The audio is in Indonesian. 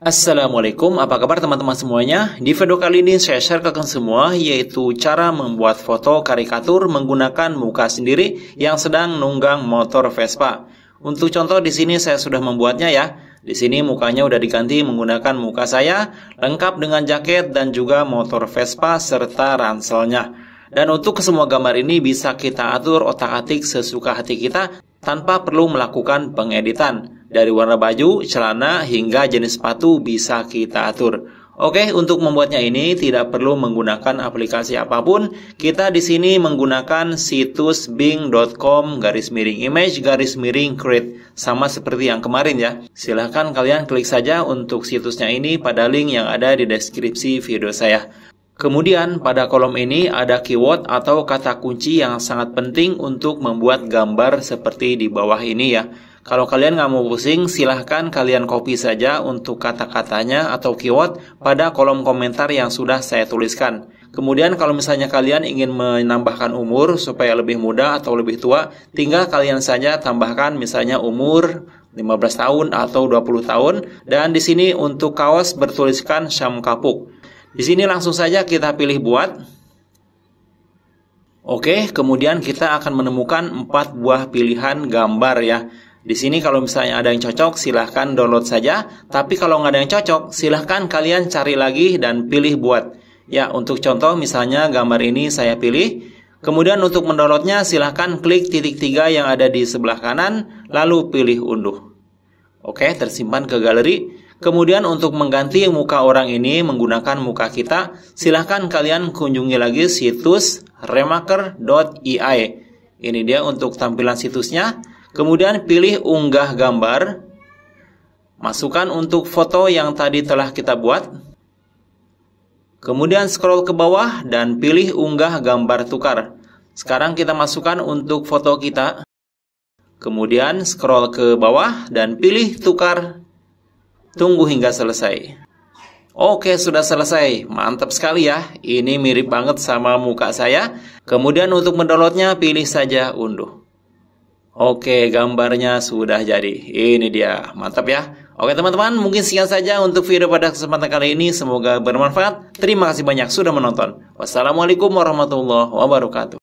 Assalamualaikum, apa kabar teman-teman semuanya? Di video kali ini saya share ke kalian semua yaitu cara membuat foto karikatur menggunakan muka sendiri yang sedang nunggang motor Vespa. Untuk contoh di sini saya sudah membuatnya ya. Di sini mukanya udah diganti menggunakan muka saya, lengkap dengan jaket dan juga motor Vespa serta ranselnya. Dan untuk semua gambar ini bisa kita atur otak-atik sesuka hati kita tanpa perlu melakukan pengeditan. Dari warna baju, celana, hingga jenis sepatu bisa kita atur. Oke, untuk membuatnya ini tidak perlu menggunakan aplikasi apapun. Kita di sini menggunakan situs bing.com garis miring image garis miring create sama seperti yang kemarin ya. Silahkan kalian klik saja untuk situsnya ini pada link yang ada di deskripsi video saya. Kemudian pada kolom ini ada keyword atau kata kunci yang sangat penting untuk membuat gambar seperti di bawah ini ya. Kalau kalian nggak mau pusing, silahkan kalian copy saja untuk kata-katanya atau keyword pada kolom komentar yang sudah saya tuliskan. Kemudian kalau misalnya kalian ingin menambahkan umur supaya lebih muda atau lebih tua, tinggal kalian saja tambahkan misalnya umur 15 tahun atau 20 tahun dan di sini untuk kaos bertuliskan Syam Kapuk. Di sini langsung saja kita pilih buat. Oke, kemudian kita akan menemukan empat buah pilihan gambar ya. Di sini kalau misalnya ada yang cocok silahkan download saja, tapi kalau nggak ada yang cocok silahkan kalian cari lagi dan pilih buat. Ya, untuk contoh misalnya gambar ini saya pilih, kemudian untuk mendownloadnya silahkan klik titik tiga yang ada di sebelah kanan, lalu pilih unduh. Oke, tersimpan ke galeri. Kemudian untuk mengganti muka orang ini menggunakan muka kita, silahkan kalian kunjungi lagi situs remaker.ai. E ini dia untuk tampilan situsnya. Kemudian pilih unggah gambar. Masukkan untuk foto yang tadi telah kita buat. Kemudian scroll ke bawah dan pilih unggah gambar tukar. Sekarang kita masukkan untuk foto kita. Kemudian scroll ke bawah dan pilih tukar. Tunggu hingga selesai. Oke, sudah selesai. Mantap sekali ya. Ini mirip banget sama muka saya. Kemudian untuk mendownloadnya, pilih saja unduh. Oke, gambarnya sudah jadi. Ini dia, mantap ya. Oke teman-teman, mungkin sekian saja untuk video pada kesempatan kali ini. Semoga bermanfaat. Terima kasih banyak sudah menonton. Wassalamualaikum warahmatullahi wabarakatuh.